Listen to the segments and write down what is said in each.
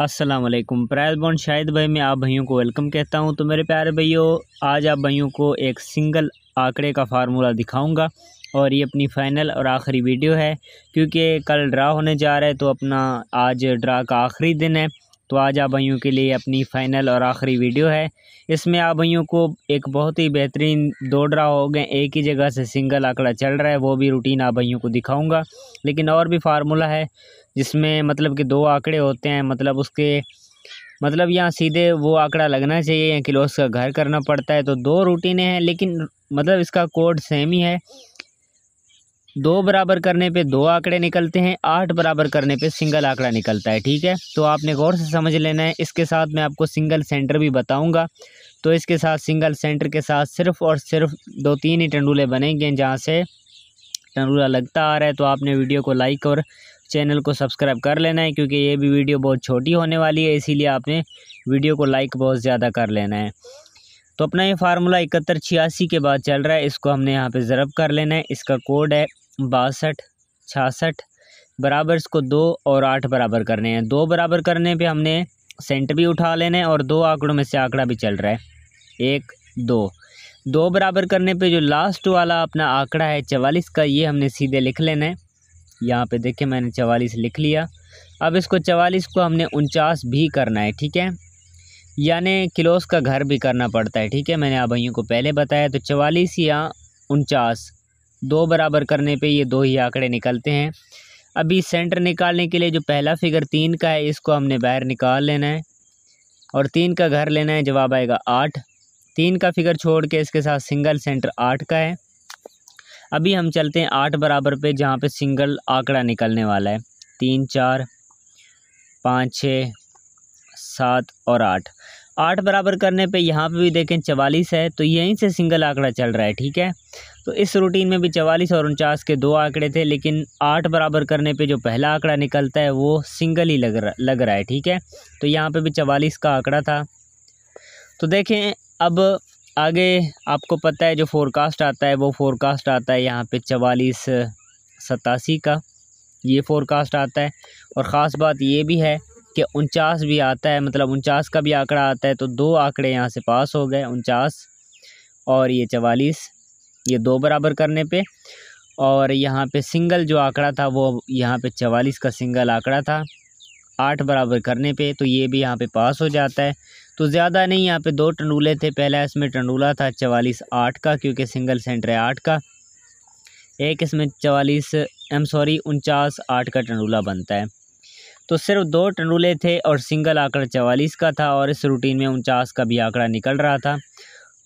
अस्सलाम वालेकुम prize bond Shahid भाई मैं आप भाइयों को वेलकम कहता हूं तो मेरे प्यारे भाइयों आज आप भाइयों को एक सिंगल आंकड़े का फार्मूला दिखाऊंगा और ये अपनी फ़ाइनल और आखिरी वीडियो है क्योंकि कल ड्रा होने जा रहा है तो अपना आज ड्रा का आखिरी दिन है तो आज आप भाइयों के लिए अपनी फ़ाइनल और आखिरी वीडियो है इसमें आप भाइयों को एक बहुत ही बेहतरीन दौड़ रहा हो गए एक ही जगह से सिंगल आंकड़ा चल रहा है वो भी रूटीन आप भाइयों को दिखाऊंगा लेकिन और भी फार्मूला है जिसमें मतलब कि दो आंकड़े होते हैं मतलब उसके मतलब यहाँ सीधे वो आंकड़ा लगना चाहिए या किलोस का घर करना पड़ता है तो दो रूटीनें हैं लेकिन मतलब इसका कोड सेम ही है दो बराबर करने पे दो आंकड़े निकलते हैं आठ बराबर करने पे सिंगल आंकड़ा निकलता है ठीक है तो आपने गौर से समझ लेना है इसके साथ मैं आपको सिंगल सेंटर भी बताऊंगा तो इसके साथ सिंगल सेंटर के साथ सिर्फ और सिर्फ दो तीन ही टंडूले बनेंगे जहाँ से टंडूला लगता आ रहा है तो आपने वीडियो को लाइक और चैनल को सब्सक्राइब कर लेना है क्योंकि ये भी वीडियो बहुत छोटी होने वाली है इसीलिए आपने वीडियो को लाइक बहुत ज़्यादा कर लेना है तो अपना ये फार्मूला इकहत्तर छियासी के बाद चल रहा है इसको हमने यहाँ पे ज़रब कर लेना है इसका कोड है बासठ छियासठ बराबर इसको दो और आठ बराबर करने हैं दो बराबर करने पे हमने सेंट भी उठा लेने और दो आंकड़ों में से आंकड़ा भी चल रहा है एक दो दो बराबर करने पे जो लास्ट वाला अपना आंकड़ा है चवालीस का ये हमने सीधे लिख लेना है यहाँ पे देखिए मैंने चवालीस लिख लिया अब इसको चवालीस को हमने उनचास भी करना है ठीक है यानि किलोस का घर भी करना पड़ता है ठीक है मैंने अब को पहले बताया तो चवालीस या उनचास दो बराबर करने पे ये दो ही आंकड़े निकलते हैं अभी सेंटर निकालने के लिए जो पहला फिगर तीन का है इसको हमने बाहर निकाल लेना है और तीन का घर लेना है जवाब आएगा आठ तीन का फिगर छोड़ के इसके साथ सिंगल सेंटर आठ का है अभी हम चलते हैं आठ बराबर पे जहाँ पे सिंगल आंकड़ा निकलने वाला है तीन चार पाँच छ सात और आठ आठ बराबर करने पे यहाँ पे भी देखें चवालीस है तो यहीं से सिंगल आंकड़ा चल रहा है ठीक है तो इस रूटीन में भी चवालीस और उनचास के दो आंकड़े थे लेकिन आठ बराबर करने पे जो पहला आंकड़ा निकलता है वो सिंगल ही लग रहा लग रहा है ठीक है तो यहाँ पे भी चवालीस का आंकड़ा था तो देखें अब आगे आपको पता है जो फोरकास्ट आता है वो फोरकास्ट आता है यहाँ पर चवालीस सतासी का ये फोरकास्ट आता है और ख़ास बात ये भी है कि उनचास भी आता है मतलब उनचास का भी आंकड़ा आता है तो दो आंकड़े यहाँ से पास हो गए उनचास और ये चवालीस ये दो बराबर करने पे और यहाँ पे सिंगल जो आंकड़ा था वो यहाँ पे चवालीस का सिंगल आंकड़ा था आठ बराबर करने पे तो ये भी यहाँ पे पास हो जाता है तो ज़्यादा नहीं यहाँ पे दो टंडूले थे पहला इसमें टंडूला था चवालीस आठ का क्योंकि सिंगल सेंटर है आठ का एक इसमें चवालीस एम सॉरी उनचास आठ का टंडूला बनता है तो सिर्फ दो टंडुले थे और सिंगल आंकड़ा चवालीस का था और इस रूटीन में उनचास का भी आंकड़ा निकल रहा था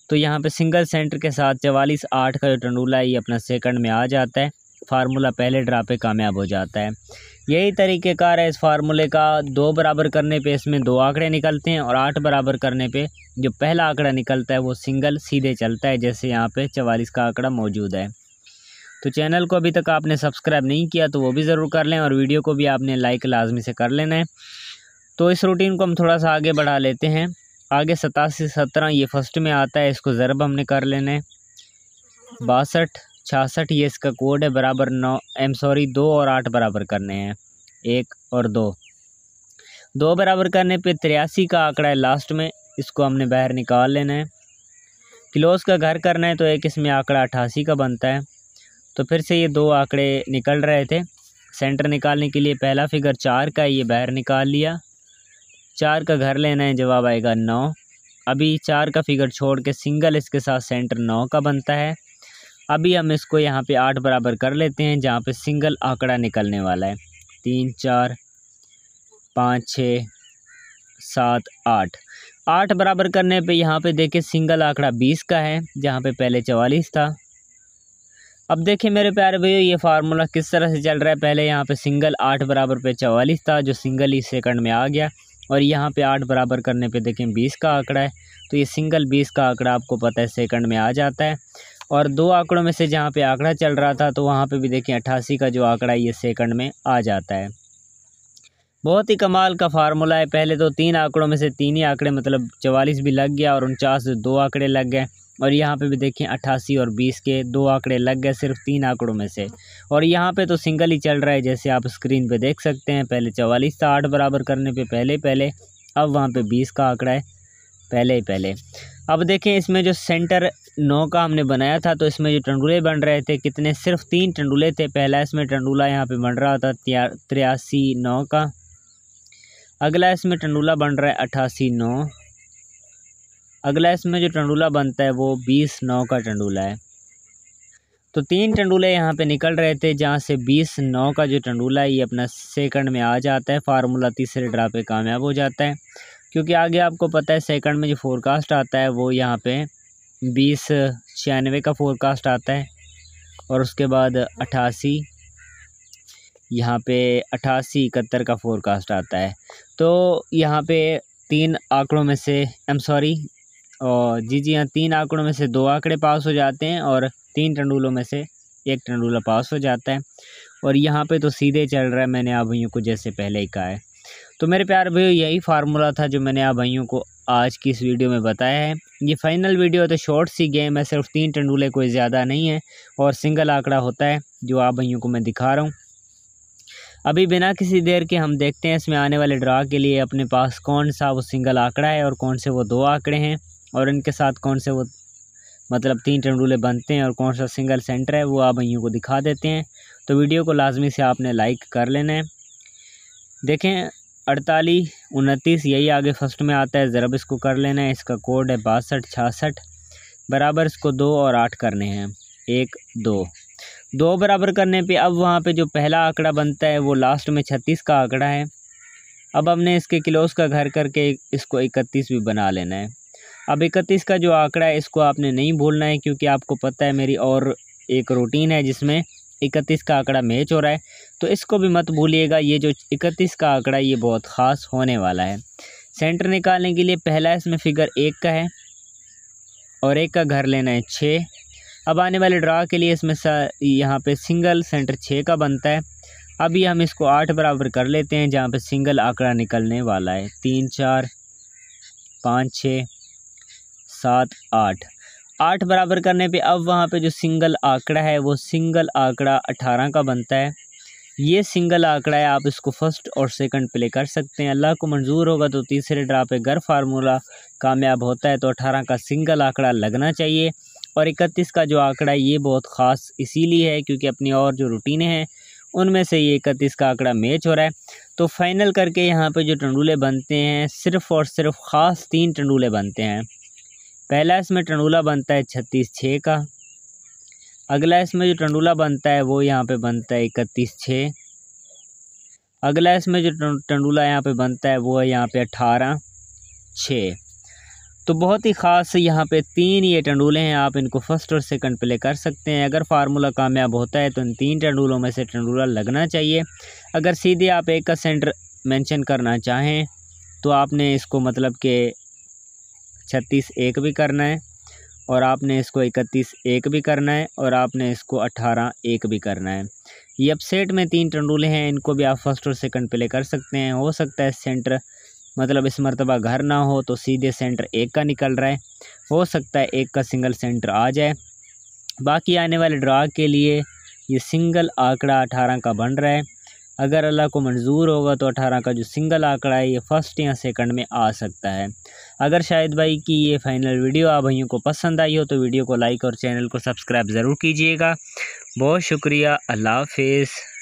तो यहाँ पे सिंगल सेंटर के साथ चवालीस आठ का जो टंडुला है ये अपना सेकंड में आ जाता है फार्मूला पहले ड्रा पे कामयाब हो जाता है यही तरीक़ेकार है इस फार्मूले का दो बराबर करने पे इसमें दो आंकड़े निकलते हैं और आठ बराबर करने पे जो पहला आंकड़ा निकलता है वो सिंगल सीधे चलता है जैसे यहाँ पे चवालीस का आंकड़ा मौजूद है तो चैनल को अभी तक आपने सब्सक्राइब नहीं किया तो वो भी ज़रूर कर लें और वीडियो को भी आपने लाइक लाजमी से कर लेना है तो इस रूटीन को हम थोड़ा सा आगे बढ़ा लेते हैं आगे सतासी सत्रह ये फर्स्ट में आता है इसको ज़रब हमने कर लेना है बासठ छियासठ ये इसका कोड है बराबर नौ एम सॉरी दो और आठ बराबर करने हैं एक और दो दो बराबर करने पे तिरासी का आंकड़ा है लास्ट में इसको हमने बाहर निकाल लेना है क्लोज का घर करना है तो एक इसमें आंकड़ा अठासी का बनता है तो फिर से ये दो आंकड़े निकल रहे थे सेंटर निकालने के लिए पहला फिगर चार का ये बाहर निकाल लिया चार का घर लेना है जवाब आएगा नौ अभी चार का फिगर छोड़ के सिंगल इसके साथ सेंटर नौ का बनता है अभी हम इसको यहाँ पे आठ बराबर कर लेते हैं जहाँ पे सिंगल आंकड़ा निकलने वाला है तीन चार पाँच छः सात आठ आठ बराबर करने पे यहाँ पे देखें सिंगल आंकड़ा बीस का है जहाँ पे पहले चवालीस था अब देखिए मेरे प्यारे भैया ये फार्मूला किस तरह से चल रहा है पहले यहाँ पे सिंगल आठ बराबर पे चवालीस था जो सिंगल ही सेकंड में आ गया और यहाँ पे आठ बराबर करने पे देखें बीस का आंकड़ा है तो ये सिंगल बीस का आंकड़ा आपको पता है सेकंड में आ जाता है और दो आंकड़ों में से जहाँ पे आंकड़ा चल रहा था तो वहाँ पर भी देखें अट्ठासी का जो आंकड़ा है ये सेकंड में आ जाता है बहुत ही कमाल का फार्मूला है पहले तो तीन आंकड़ों में से तीन ही आंकड़े मतलब चवालीस भी लग गया और उनचास दो आंकड़े लग गए और यहाँ पे भी देखें अट्ठासी और बीस के दो आंकड़े लग गए सिर्फ तीन आंकड़ों में से और यहाँ पे तो सिंगल ही चल रहा है जैसे आप स्क्रीन पे देख सकते हैं पहले चवालीस था आठ बराबर करने पे पहले पहले अब वहाँ पे बीस का आंकड़ा है पहले ही पहले अब देखें इसमें जो सेंटर नौ का हमने बनाया था तो इसमें जो टंडुले बन रहे थे कितने सिर्फ तीन टंडुले थे पहला इसमें टंडुला यहाँ पर बन रहा था तिरासी नौ का अगला इसमें टंडुला बन रहा है अट्ठासी नौ अगला इसमें जो टंडूला बनता है वो बीस नौ का टंडूला है तो तीन टंडूले यहाँ पे निकल रहे थे जहाँ से बीस नौ का जो टंडूला है ये अपना सेकंड में आ जाता है फार्मूला तीसरे ड्रा पे कामयाब हो जाता है क्योंकि आगे आपको पता है सेकंड में जो फोरकास्ट आता है वो यहाँ पे बीस छियानवे का फोरकास्ट आता है और उसके बाद अट्ठासी यहाँ पे अट्ठासी इकहत्तर का फोरकास्ट आता है तो यहाँ पर तीन आंकड़ों में से आई एम सॉरी और जी जी हाँ तीन आंकड़ों में से दो आंकड़े पास हो जाते हैं और तीन टंडूलों में से एक टंडूला पास हो जाता है और यहाँ पे तो सीधे चल रहा है मैंने आप भाइयों को जैसे पहले ही कहा है तो मेरे प्यार भाई यही फार्मूला था जो मैंने आप भाइयों को आज की इस वीडियो में बताया है ये फाइनल वीडियो तो शॉर्ट सी गेम है सिर्फ तीन टंडूले कोई ज़्यादा नहीं है और सिंगल आंकड़ा होता है जो आप भाइयों को मैं दिखा रहा हूँ अभी बिना किसी देर के हम देखते हैं इसमें आने वाले ड्रा के लिए अपने पास कौन सा वो सिंगल आंकड़ा है और कौन से वो दो आंकड़े हैं और इनके साथ कौन से वो मतलब तीन टंडूले बनते हैं और कौन सा सिंगल सेंटर है वो आप भैयों को दिखा देते हैं तो वीडियो को लाजमी से आपने लाइक कर लेना है देखें अड़तालीस उनतीस यही आगे फर्स्ट में आता है ज़रब इसको कर लेना है इसका कोड है बासठ छियासठ बराबर इसको दो और आठ करने हैं एक दो दो बराबर करने पे अब वहाँ पे जो पहला आंकड़ा बनता है वो लास्ट में छत्तीस का आंकड़ा है अब हमने इसके किलोस का घर करके इसको इकतीस भी बना लेना है अब इकतीस का जो आंकड़ा है इसको आपने नहीं भूलना है क्योंकि आपको पता है मेरी और एक रूटीन है जिसमें इकतीस का आंकड़ा मैच हो रहा है तो इसको भी मत भूलिएगा ये जो इकतीस का आंकड़ा ये बहुत ख़ास होने वाला है सेंटर निकालने के लिए पहला इसमें फिगर एक का है और एक का घर लेना है छः अब आने वाले ड्रा के लिए इसमें यहाँ पे सिंगल सेंटर छः का बनता है अभी हम इसको आठ बराबर कर लेते हैं जहाँ पे सिंगल आंकड़ा निकलने वाला है तीन चार पाँच छः सात आठ आठ बराबर करने पे अब वहाँ पे जो सिंगल आंकड़ा है वो सिंगल आंकड़ा अठारह का बनता है ये सिंगल आंकड़ा है आप इसको फर्स्ट और सेकंड प्ले कर सकते हैं अल्लाह को मंजूर होगा तो तीसरे ड्रा पे घर फार्मूला कामयाब होता है तो अठारह का सिंगल आंकड़ा लगना चाहिए और इकतीस का जो आंकड़ा है ये बहुत ख़ास इसीलिए है क्योंकि अपनी और जो रूटीनें हैं उनमें से ये इकतीस का आंकड़ा मैच हो रहा है तो फाइनल करके यहाँ पर जो टंडूले बनते हैं सिर्फ़ और सिर्फ ख़ास तीन टंडूले बनते हैं पहला इसमें टंडूला बनता है छत्तीस छः का अगला इसमें जो टंडूला बनता है वो यहाँ पे बनता है इकतीस छः अगला इसमें जो टंडूला यहाँ पे बनता है वो है यहाँ पे अट्ठारह छः तो बहुत ही ख़ास यहाँ पे तीन ये टंडूले हैं आप इनको फर्स्ट और सेकंड प्ले कर सकते हैं अगर फार्मूला कामयाब होता है तो इन तीन टंडूलों में से टंडूला लगना चाहिए अगर सीधे आप एक का सेंटर मैंशन करना चाहें तो आपने इसको मतलब के छत्तीस एक भी करना है और आपने इसको इकतीस एक भी करना है और आपने इसको अट्ठारह एक भी करना है ये अपसेट में तीन टंडूले हैं इनको भी आप फर्स्ट और सेकंड प्ले कर सकते हैं हो सकता है सेंटर मतलब इस मरतबा घर ना हो तो सीधे सेंटर एक का निकल रहा है हो सकता है एक का सिंगल सेंटर आ जाए बाकी आने वाले ड्रा के लिए ये सिंगल आंकड़ा अठारह का बन रहा है अगर अल्लाह को मंजूर होगा तो अठारह का जो सिंगल आंकड़ा है ये फर्स्ट या सेकंड में आ सकता है अगर शायद भाई की ये फाइनल वीडियो आप भाइयों को पसंद आई हो तो वीडियो को लाइक और चैनल को सब्सक्राइब ज़रूर कीजिएगा बहुत शुक्रिया अल्लाह हाफिज़